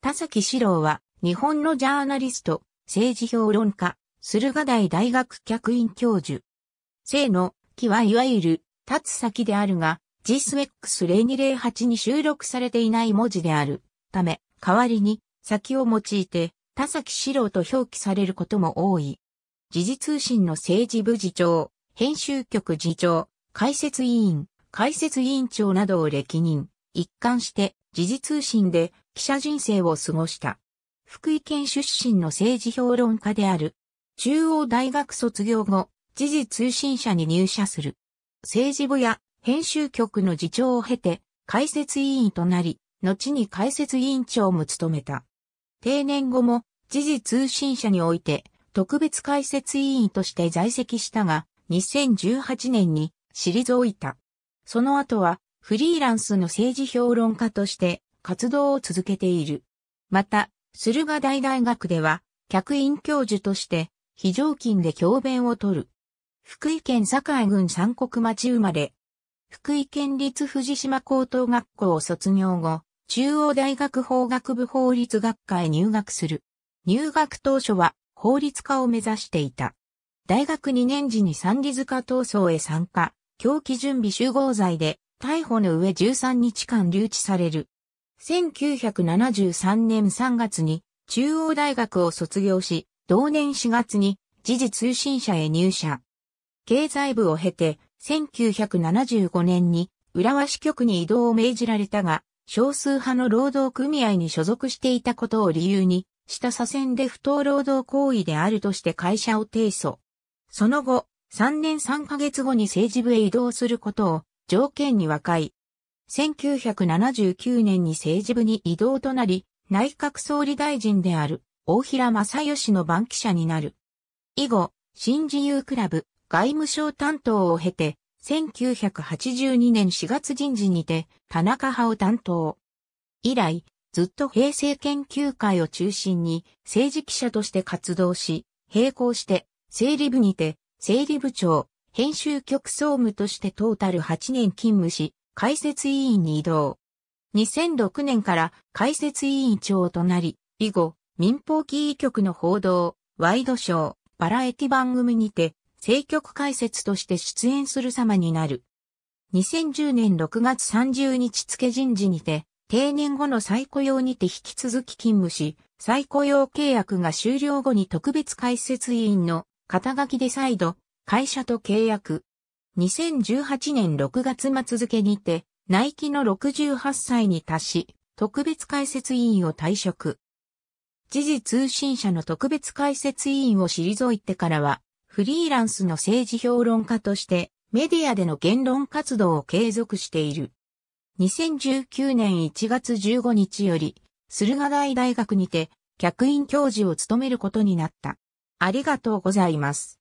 田崎史郎は、日本のジャーナリスト、政治評論家、駿河台大学客員教授。生の木はいわゆる、立つ先であるが、g s x 0 2 0 8に収録されていない文字であるため、代わりに先を用いて、田崎史郎と表記されることも多い。時事通信の政治部次長、編集局次長、解説委員、解説委員長などを歴任。一貫して時事通信で記者人生を過ごした。福井県出身の政治評論家である。中央大学卒業後、時事通信社に入社する。政治部や編集局の次長を経て、解説委員となり、後に解説委員長も務めた。定年後も、時事通信社において、特別解説委員として在籍したが、2018年に退いた。その後は、フリーランスの政治評論家として、活動を続けている。また、駿河台大学では、客員教授として、非常勤で教鞭をとる。福井県堺郡三国町生まれ。福井県立藤島高等学校を卒業後、中央大学法学部法律学科へ入学する。入学当初は法律家を目指していた。大学2年時に三里塚闘争へ参加、狂気準備集合罪で逮捕の上13日間留置される。1973年3月に中央大学を卒業し、同年4月に時事通信社へ入社。経済部を経て、1975年に浦和支局に移動を命じられたが、少数派の労働組合に所属していたことを理由に、下左遷で不当労働行為であるとして会社を提訴。その後、3年3ヶ月後に政治部へ移動することを条件に和解、1979年に政治部に異動となり、内閣総理大臣である大平正義の番記者になる。以後、新自由クラブ外務省担当を経て、1982年4月人事にて田中派を担当。以来、ずっと平成研究会を中心に政治記者として活動し、並行して整理部にて整理部長、編集局総務としてトータル8年勤務し、解説委員に移動。2006年から解説委員長となり、以後、民放キー局の報道、ワイドショー、バラエティ番組にて、政局解説として出演する様になる。2010年6月30日付人事にて、定年後の再雇用にて引き続き勤務し、再雇用契約が終了後に特別解説委員の肩書きで再度、会社と契約、2018年6月末付にて、ナイキの68歳に達し、特別解説委員を退職。時事通信社の特別解説委員を退いてからは、フリーランスの政治評論家として、メディアでの言論活動を継続している。2019年1月15日より、駿河台大学にて、客員教授を務めることになった。ありがとうございます。